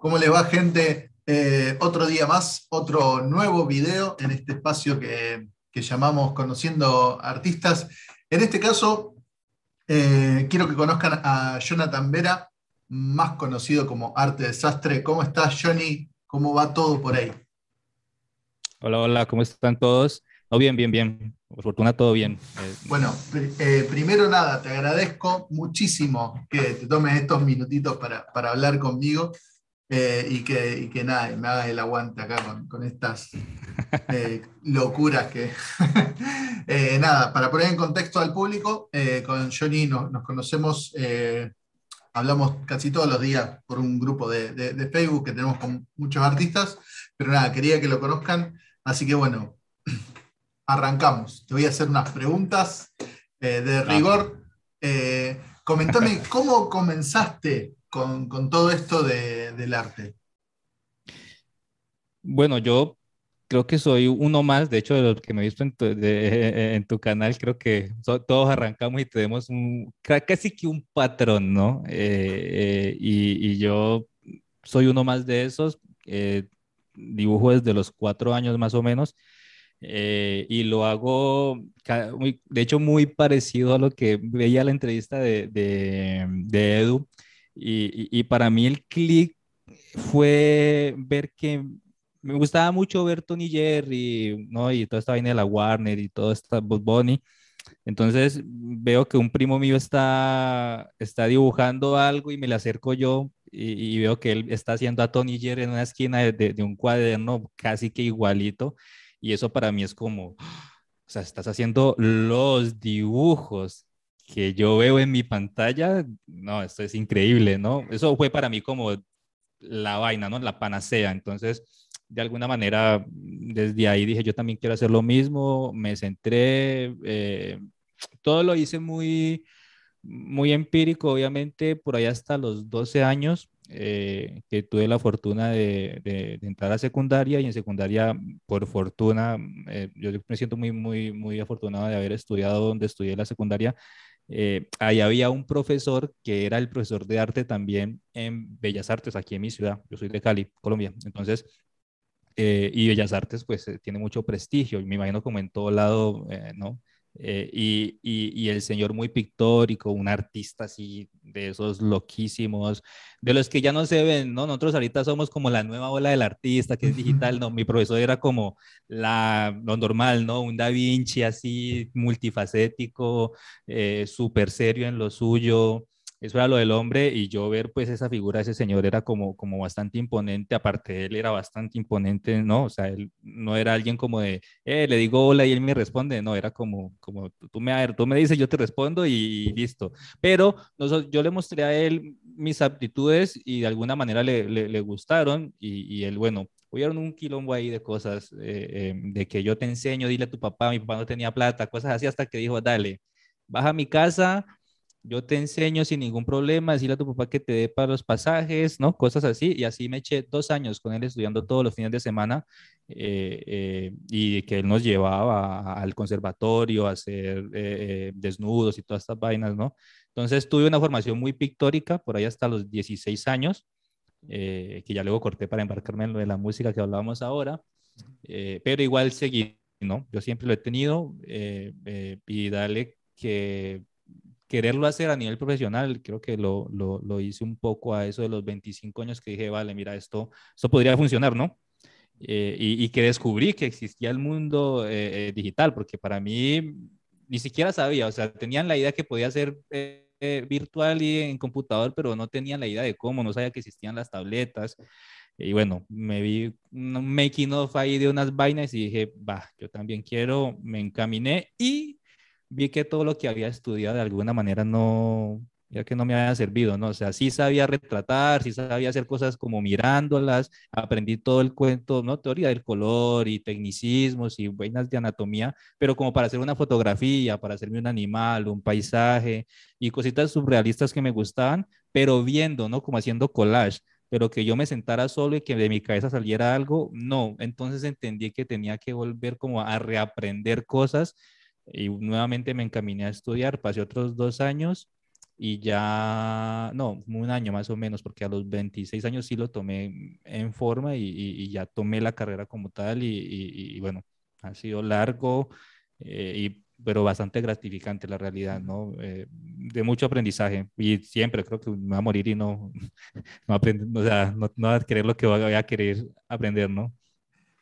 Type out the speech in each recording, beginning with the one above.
¿Cómo les va, gente? Eh, otro día más, otro nuevo video en este espacio que, llamamos Conociendo Artistas. En este caso, eh, quiero que conozcan a Jonathan Vera, más conocido como Arte Desastre. ¿Cómo estás, Johnny? ¿Cómo va todo por ahí? Hola, hola, ¿cómo están todos? No, bien, bien, bien. Por fortuna, todo bien. Eh, bueno, primero nada, te agradezco muchísimo que te tomes estos minutitos para, para hablar conmigo. Eh, y, que, y nada, me hagas el aguante acá con, estas eh, locuras que... Eh, nada, para poner en contexto al público, con Johnny nos, conocemos, hablamos casi todos los días por un grupo de, de, Facebook que tenemos con muchos artistas, pero nada, quería que lo conozcan, así que bueno, arrancamos. Te voy a hacer unas preguntas de rigor. comentame cómo comenzaste con, con todo esto de, del arte? Bueno, yo creo que soy uno más, de hecho, de los que me he visto en tu, eh, canal, creo que todos arrancamos y tenemos casi que un patrón, ¿no? Eh, eh, y, yo soy uno más de esos, dibujo desde los cuatro años más o menos, y lo hago, de hecho, muy parecido a lo que veía la entrevista de, de, de Edu y, para mí el clic fue ver que me gustaba mucho ver Tony Jerry, ¿no? Y toda esta vaina de la Warner y toda esta Bob Entonces veo que un primo mío está, está dibujando algo y me le acerco yo y, veo que él está haciendo a Tony Jerry en una esquina de, un cuaderno casi que igualito. Y eso para mí es como, o sea, estás haciendo los dibujos que yo veo en mi pantalla, no, esto es increíble, ¿no? Eso fue para mí como la vaina, ¿no? La panacea. Entonces, de alguna manera, desde ahí dije, yo también quiero hacer lo mismo, me centré, eh, todo lo hice muy, muy empírico, obviamente, por ahí hasta los 12 años, eh, que tuve la fortuna de, entrar a secundaria y en secundaria, por fortuna, eh, yo me siento muy, muy, muy afortunado de haber estudiado donde estudié la secundaria, eh, ahí había un profesor que era el profesor de arte también en Bellas Artes, aquí en mi ciudad. Yo soy de Cali, Colombia. Entonces, eh, y Bellas Artes, pues, eh, tiene mucho prestigio. Me imagino como en todo lado, ¿no? Eh, y, y, el señor muy pictórico, un artista así de esos loquísimos, de los que ya no se ven, ¿no? Nosotros ahorita somos como la nueva ola del artista que es digital, ¿no? Mi profesor era como la, lo normal, ¿no? Un Da Vinci así multifacético, eh, súper serio en lo suyo, eso era lo del hombre y yo ver pues esa figura ese señor era como, como bastante imponente, aparte de él era bastante imponente, ¿no? O sea, él no era alguien como de, eh, le digo hola y él me responde, no, era como, como tú me, tú me dices, yo te respondo y, listo. Pero no, yo le mostré a él mis aptitudes y de alguna manera le, le, gustaron y, y él, bueno, hubieron un quilombo ahí de cosas, eh, em, de que yo te enseño, dile a tu papá, mi papá no tenía plata, cosas así, hasta que dijo, dale, baja a mi casa, yo te enseño sin ningún problema, decirle a tu papá que te dé para los pasajes, ¿no? Cosas así. Y así me eché dos años con él estudiando todos los fines de semana eh, eh, y que él nos llevaba al conservatorio a hacer eh, desnudos y todas estas vainas, ¿no? Entonces tuve una formación muy pictórica por ahí hasta los 16 años, que ya luego corté para embarcarme en lo de la música que hablábamos ahora, pero igual seguí, ¿no? Yo siempre lo he tenido y dale que quererlo hacer a nivel profesional, creo que lo, lo, lo, hice un poco a eso de los 25 años que dije, vale, mira, esto, esto podría funcionar, ¿no? Eh, y, que descubrí que existía el mundo eh, eh, digital, porque para mí ni siquiera sabía, o sea, tenían la idea que podía ser virtual y en computador, pero no tenían la idea de cómo, no sabía que existían las tabletas. Y bueno, me vi un making of ahí de unas vainas y dije, va, yo también quiero, me encaminé y vi que todo lo que había estudiado de alguna manera no, ya que no me había servido, ¿no? O sea, sí sabía retratar, sí sabía hacer cosas como mirándolas, aprendí todo el cuento, ¿no? Teoría del color y tecnicismos y vainas de anatomía, pero como para hacer una fotografía, para hacerme un animal, un paisaje y cositas surrealistas que me gustaban, pero viendo, ¿no? Como haciendo collage pero que yo me sentara solo y que de mi cabeza saliera algo, no. Entonces entendí que tenía que volver como a reaprender cosas y nuevamente me encaminé a estudiar, pasé otros dos años y ya, no, un año más o menos, porque a los 26 años sí lo tomé en forma y, ya tomé la carrera como tal y, bueno, ha sido largo, eh, pero bastante gratificante la realidad, ¿no? Eh, de mucho aprendizaje y siempre creo que me va a morir y no, no no, no va a querer lo que voy a querer aprender, ¿no?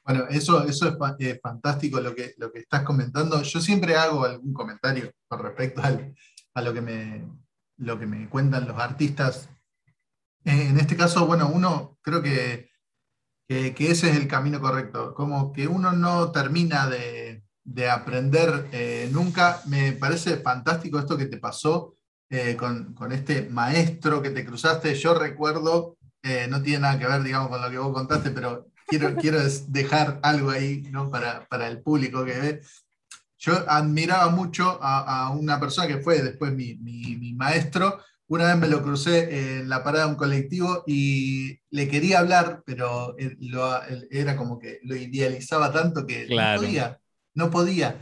Bueno, eso, eso es, eh, fantástico lo que, lo que estás comentando. Yo siempre hago algún comentario con respecto a lo que, me, lo que me cuentan los artistas. Eh, en este caso, bueno, uno creo que, ese es el camino correcto. Como que uno no termina de, aprender eh, nunca. Me parece fantástico esto que te pasó con, este maestro que te cruzaste. Yo recuerdo no tiene nada que ver, digamos, con lo que vos contaste, pero quiero, dejar algo ahí ¿no? para, el público que ve. Yo admiraba mucho a, una persona que fue después mi, maestro. Una vez me lo crucé en la parada de un colectivo y le quería hablar, pero lo, era como que lo idealizaba tanto que no podía.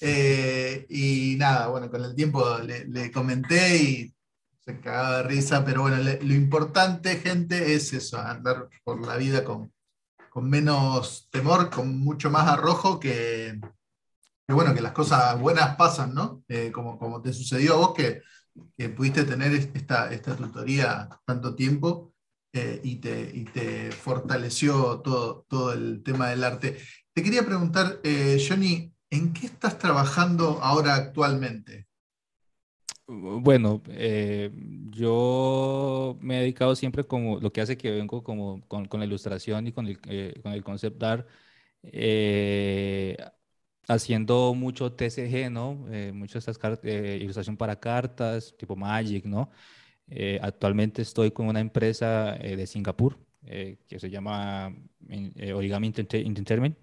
Eh, y nada, bueno, con el tiempo le, comenté y se cagaba de risa, pero bueno, lo importante, gente, es eso, andar por la vida con, con menos temor, con mucho más arrojo que, bueno, que las cosas buenas pasan, ¿no? Eh, como, como te sucedió a vos, que, pudiste tener esta, esta tutoría tanto tiempo eh, y, te, y, te, fortaleció todo, todo el tema del arte. Te quería preguntar, eh, Johnny, ¿en qué estás trabajando ahora actualmente? Bueno, eh, yo me he dedicado siempre como lo que hace que vengo como con, la ilustración y con el, eh, con el concept art, eh, haciendo mucho TCG, ¿no? muchas estas ilustración para cartas, tipo Magic, ¿no? actualmente estoy con una empresa de Singapur que se llama Origami Entertainment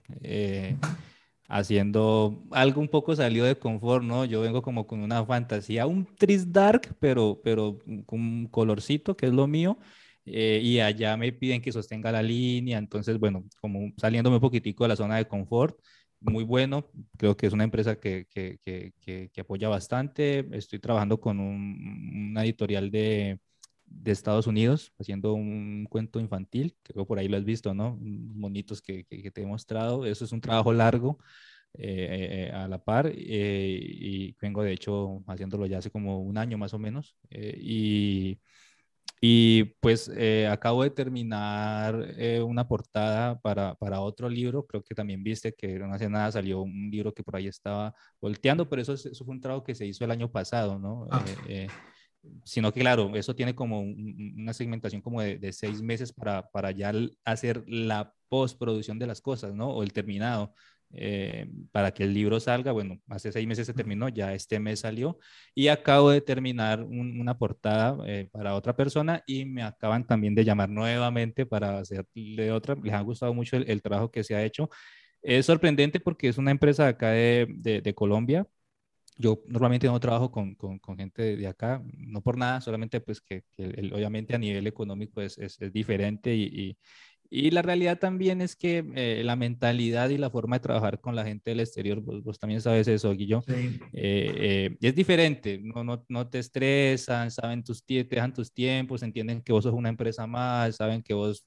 haciendo algo un poco salido de confort, ¿no? Yo vengo como con una fantasía, un tris dark, pero, pero con un colorcito, que es lo mío, eh, y allá me piden que sostenga la línea, entonces, bueno, como saliéndome un poquitico de la zona de confort, muy bueno, creo que es una empresa que, que, que, apoya bastante, estoy trabajando con un, una editorial de de Estados Unidos, haciendo un cuento infantil, creo por ahí lo has visto, ¿no? Monitos que, que, te he mostrado, eso es un trabajo largo eh, eh, eh, a la par y vengo de hecho haciéndolo ya hace como un año más o menos y, y, pues acabo de terminar una portada para, para, otro libro, creo que también viste que no hace nada salió un libro que por ahí estaba volteando, pero eso, eso fue un trabajo que se hizo el año pasado, ¿no? Ah sino que claro, eso tiene como una segmentación como de, seis meses para, para, ya hacer la postproducción de las cosas, ¿no? O el terminado. Eh, para que el libro salga, bueno, hace seis meses se terminó, ya este mes salió y acabo de terminar una portada eh, para otra persona y me acaban también de llamar nuevamente para hacerle otra. Les ha gustado mucho el, trabajo que se ha hecho. Es sorprendente porque es una empresa acá de, de, de Colombia, yo normalmente no trabajo con, con, gente de, acá, no por nada, solamente pues que, obviamente a nivel económico es, es, diferente y, y, la realidad también es que eh, la mentalidad y la forma de trabajar con la gente del exterior, vos, también sabes eso, Guillo, eh, eh, es diferente, no, no, no, te estresan, saben tus, te dejan tus tiempos, entienden que vos sos una empresa más, saben que vos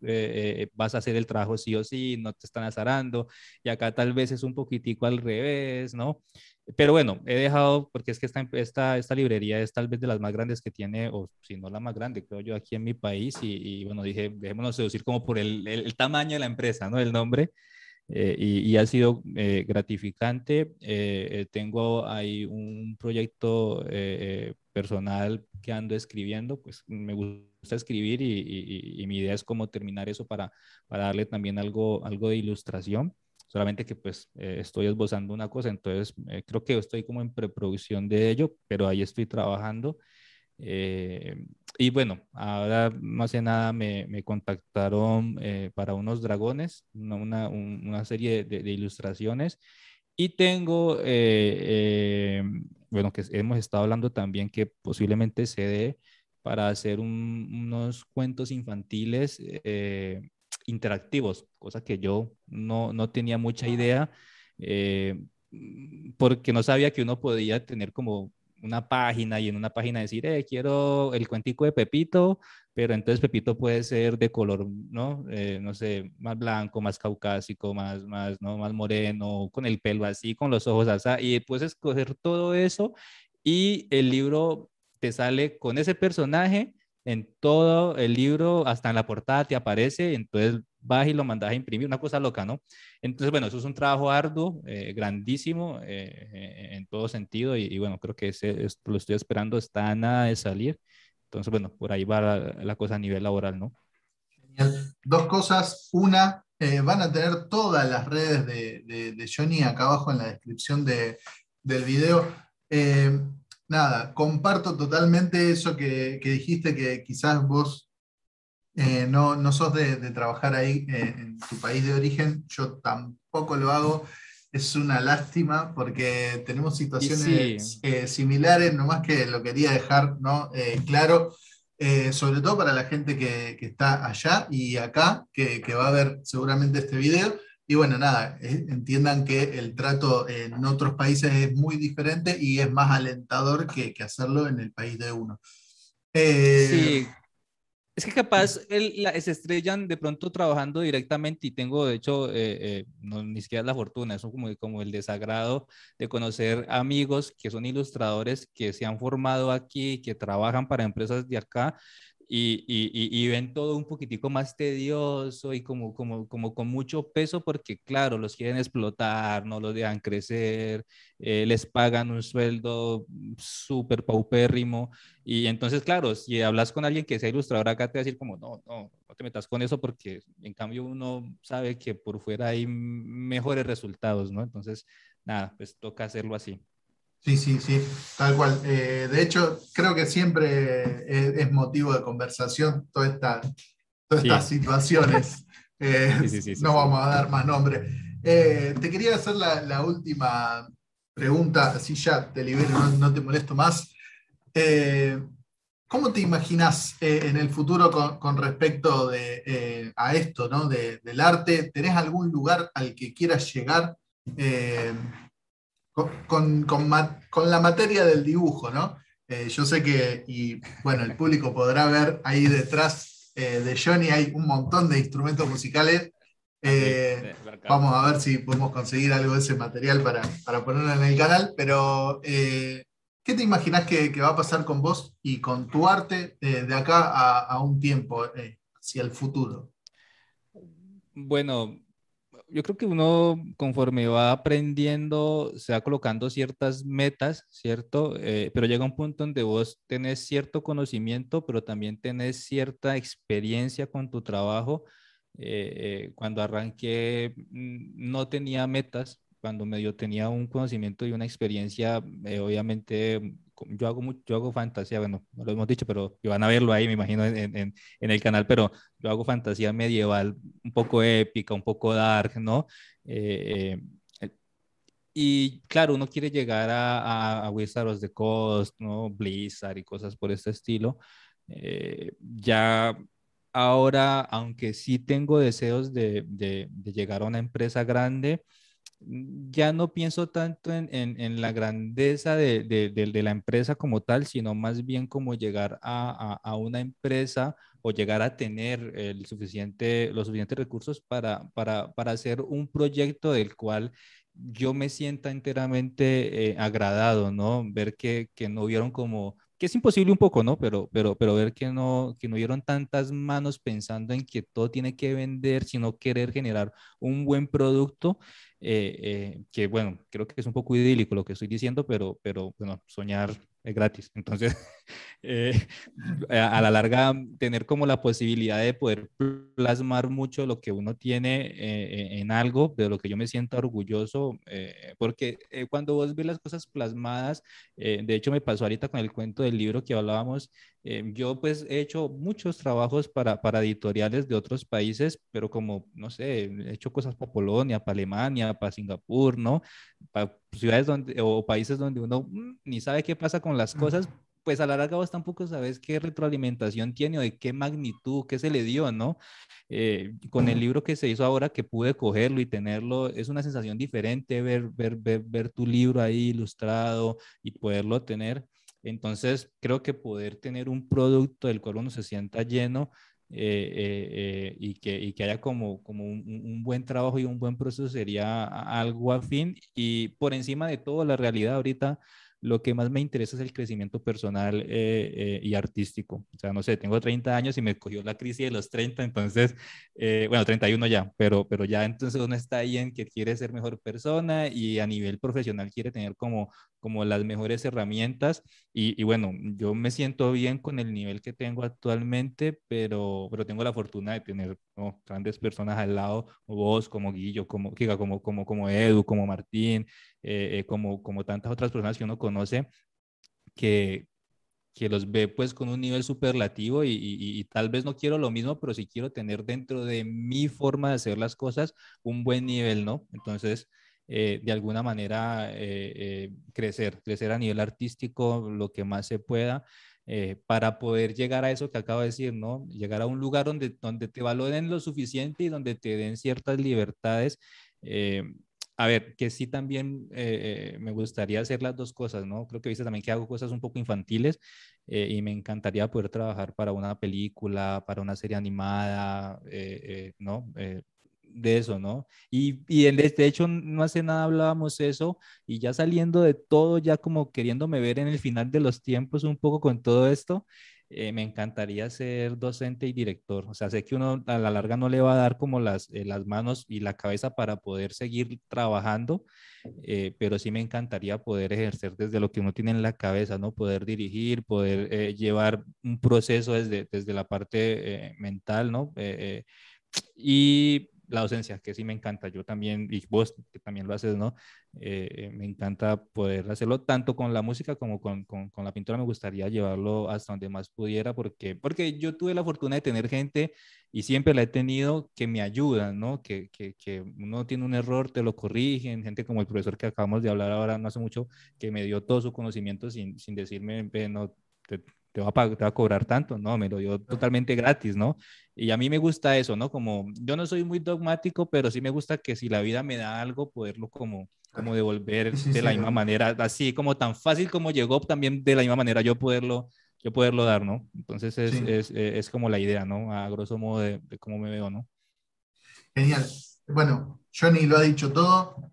vas a hacer el trabajo sí o sí, no te están azarando y acá tal vez es un poquitico al revés, ¿no? Pero bueno, he dejado, porque es que esta, esta, esta, librería es tal vez de las más grandes que tiene, o si no la más grande, creo yo, aquí en mi país. Y, bueno, dije, dejémonos seducir como por el, el, tamaño de la empresa, ¿no? El nombre. Eh, y, ha sido eh, gratificante. Eh, tengo ahí un proyecto personal que ando escribiendo, pues me gusta escribir y, mi idea es cómo terminar eso para, para darle también algo, algo de ilustración solamente que pues eh, estoy esbozando una cosa, entonces eh, creo que estoy como en preproducción de ello, pero ahí estoy trabajando. Eh, y bueno, ahora más que nada me, me contactaron para unos dragones, una, una, serie de, ilustraciones. Y tengo, bueno, que hemos estado hablando también que posiblemente se dé para hacer unos cuentos infantiles eh, interactivos, cosa que yo no, no tenía mucha idea, eh, porque no sabía que uno podía tener como una página y en una página decir, eh, quiero el cuentico de Pepito, pero entonces Pepito puede ser de color, ¿no? Eh, no sé, más blanco, más caucásico, más, más, ¿no? Más moreno, con el pelo así, con los ojos así, y puedes escoger todo eso y el libro te sale con ese personaje en todo el libro, hasta en la portada te aparece, entonces vas y lo mandas a imprimir, una cosa loca, ¿no? Entonces, bueno, eso es un trabajo arduo, eh, grandísimo eh, eh, en todo sentido y, bueno, creo que ese, lo estoy esperando, está a nada de salir. Entonces, bueno, por ahí va la, cosa a nivel laboral, ¿no? Genial. Dos cosas. Una, van a tener todas las redes de, Johnny acá abajo en la descripción de, del video. nada, comparto totalmente eso que, que dijiste, que quizás vos eh, no, no sos de, trabajar ahí eh, en tu país de origen, yo tampoco lo hago. Es una lástima porque tenemos situaciones eh, similares, nomás que lo quería dejar ¿no? claro, sobre todo para la gente que, está allá y acá, que, va a ver seguramente este video. Y bueno, nada, entiendan que el trato en otros países es muy diferente y es más alentador que, que hacerlo en el país de uno. sí, es que capaz la, se estrellan de pronto trabajando directamente y tengo, de hecho, eh, eh, ni siquiera la fortuna, es como, como el desagrado de conocer amigos que son ilustradores, que se han formado aquí, que trabajan para empresas de acá, y, ven todo un poquitico más tedioso y como, como, como con mucho peso porque, claro, los quieren explotar, no los dejan crecer, eh, les pagan un sueldo súper paupérrimo. Y entonces, claro, si hablas con alguien que sea ilustrador acá, te va a decir como, no, no, no te metas con eso porque en cambio uno sabe que por fuera hay mejores resultados, ¿no? Entonces, nada, pues toca hacerlo así. Sí, sí, sí, tal cual. Eh, de hecho, creo que siempre eh, es, motivo de conversación todas estas situaciones. Eh, no vamos a dar más nombres. te quería hacer la, última pregunta, así ya te libero, no, te molesto más. ¿Cómo te imaginas en el futuro con, respecto a esto, ¿no? del arte? ¿Tenés algún lugar al que quieras llegar? con, con, la materia del dibujo, ¿no? Eh, yo sé que, y bueno, el público podrá ver ahí detrás eh, de Johnny hay un montón de instrumentos musicales. Eh, vamos a ver si podemos conseguir algo de ese material para, ponerlo en el canal, pero ¿qué te imaginas que, va a pasar con vos y con tu arte de acá a, a un tiempo, hacia el futuro? Bueno, yo creo que uno conforme va aprendiendo, se va colocando ciertas metas, ¿cierto? Eh, pero llega un punto donde vos tenés cierto conocimiento, pero también tenés cierta experiencia con tu trabajo. Eh, eh, cuando arranqué mm, no tenía metas, cuando medio tenía un conocimiento y una experiencia, obviamente yo hago mucho, hago fantasía, bueno, no lo hemos dicho, pero van a verlo ahí, me imagino, en, en, el canal, pero yo hago fantasía medieval, un poco épica, un poco dark, ¿no? Eh, eh, y claro, uno quiere llegar a, a, of the Coast, ¿no? Blizzard y cosas por este estilo. Eh, ya ahora, aunque sí tengo deseos de, de llegar a una empresa grande, Mm, ya no pienso tanto en, la grandeza de, la empresa como tal, sino más bien como llegar a, una empresa o llegar a tener los suficientes recursos para, hacer un proyecto del cual yo me sienta enteramente eh, agradado, ¿no? Ver que, que no hubieron como es imposible un poco, ¿no? Pero, pero, pero ver que no, que no dieron tantas manos pensando en que todo tiene que vender, sino querer generar un buen producto, eh, eh, que bueno, creo que es un poco idílico lo que estoy diciendo, pero, pero bueno, soñar es gratis. Entonces, eh, a la larga, tener como la posibilidad de poder plasmar mucho lo que uno tiene eh, en algo, de lo que yo me siento orgulloso, eh, porque cuando vos ves las cosas plasmadas, de hecho me pasó ahorita con el cuento del libro que hablábamos, yo pues he hecho muchos trabajos para, para editoriales de otros países, pero como, no sé, he hecho cosas para Polonia, para Alemania, para Singapur, ¿no? Para ciudades donde, o países donde uno mm, ni sabe qué pasa con las cosas, pues a la larga tampoco sabes qué retroalimentación tiene o de qué magnitud, qué se le dio, ¿no? Eh, con el libro que se hizo ahora que pude cogerlo y tenerlo, es una sensación diferente ver, ver, ver, ver tu libro ahí ilustrado y poderlo tener. Entonces, creo que poder tener un producto del cual uno se sienta lleno eh, eh, eh, y, que, que, haya como, como un, un, buen trabajo y un buen proceso sería algo afín. Y por encima de todo, la realidad ahorita lo que más me interesa es el crecimiento personal eh, eh, y artístico. O sea, no sé, tengo 30 años y me cogió la crisis de los 30, entonces, eh, bueno, 31 ya, pero, pero ya entonces uno está ahí en que quiere ser mejor persona y a nivel profesional quiere tener como, como las mejores herramientas. Y, y bueno, yo me siento bien con el nivel que tengo actualmente, pero, pero tengo la fortuna de tener grandes personas al lado, vos como Guillo, como como, como, como Edu, como Martín, eh, eh, como, como tantas otras personas que uno conoce, que, que los ve pues con un nivel superlativo y, y, tal vez no quiero lo mismo, pero sí quiero tener dentro de mi forma de hacer las cosas un buen nivel, ¿no? Entonces, eh, de alguna manera, crecer, crecer a nivel artístico lo que más se pueda eh, para poder llegar a eso que acabo de decir, ¿no? Llegar a un lugar donde, donde te valoren lo suficiente y donde te den ciertas libertades. Eh, a ver, que sí también eh, me gustaría hacer las dos cosas, ¿no? Creo que viste también que hago cosas un poco infantiles y me encantaría poder trabajar para una película, para una serie animada, ¿no? de eso, ¿no? Y, y de, este hecho, no hace nada hablábamos eso y ya saliendo de todo, ya como queriéndome ver en el final de los tiempos un poco con todo esto, eh, me encantaría ser docente y director. O sea, sé que uno a la larga no le va a dar como las, eh, las manos y la cabeza para poder seguir trabajando, eh, pero sí me encantaría poder ejercer desde lo que uno tiene en la cabeza, ¿no? Poder dirigir, poder llevar un proceso desde, desde la parte mental, ¿no? y la ausencia, que sí me encanta. Yo también, y vos que también lo haces, ¿no? Eh, me encanta poder hacerlo tanto con la música como con, con, con, la pintura. Me gustaría llevarlo hasta donde más pudiera porque, porque yo tuve la fortuna de tener gente y siempre la he tenido que me ayudan, ¿no? Que, que, que uno tiene un error, te lo corrigen. Gente como el profesor que acabamos de hablar ahora no hace mucho, que me dio todo su conocimiento sin, sin decirme, no, te, te va, a cobrar tanto, no, me lo dio totalmente gratis, ¿no? Y a mí me gusta eso, ¿no? Como yo no soy muy dogmático, pero sí me gusta que si la vida me da algo, poderlo como, como devolver de la misma manera, así como tan fácil como llegó, también de la misma manera yo poderlo, yo poderlo dar, ¿no? Entonces es, es, e, es, como la idea, ¿no? A grosso modo de, cómo me veo, ¿no? Genial. Bueno, Johnny lo ha dicho todo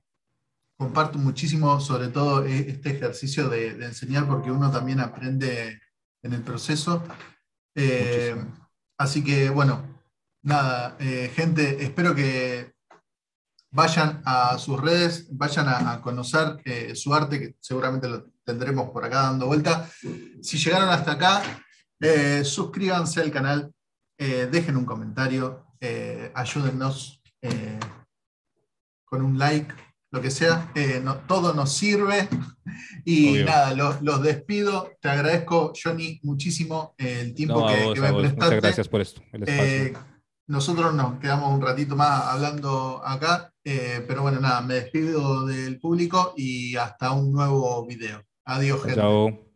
comparto muchísimo, sobre todo e, este ejercicio de, de, enseñar, porque uno también aprende en el proceso. Eh, así que, bueno, nada, eh, gente, espero que vayan a sus redes, vayan a, conocer eh, su arte, que seguramente lo tendremos por acá dando vuelta. Si llegaron hasta acá, suscríbanse al canal, dejen un comentario, ayúdennos con un like lo que sea, eh, todo nos sirve. Y nada, los, despido. Te agradezco, Johnny, muchísimo eh, el tiempo que, me has me Muchas gracias por esto. Eh, nosotros nos quedamos un ratito más hablando acá, pero bueno, nada, me despido del público y hasta un nuevo video. Adiós, gente. Chao.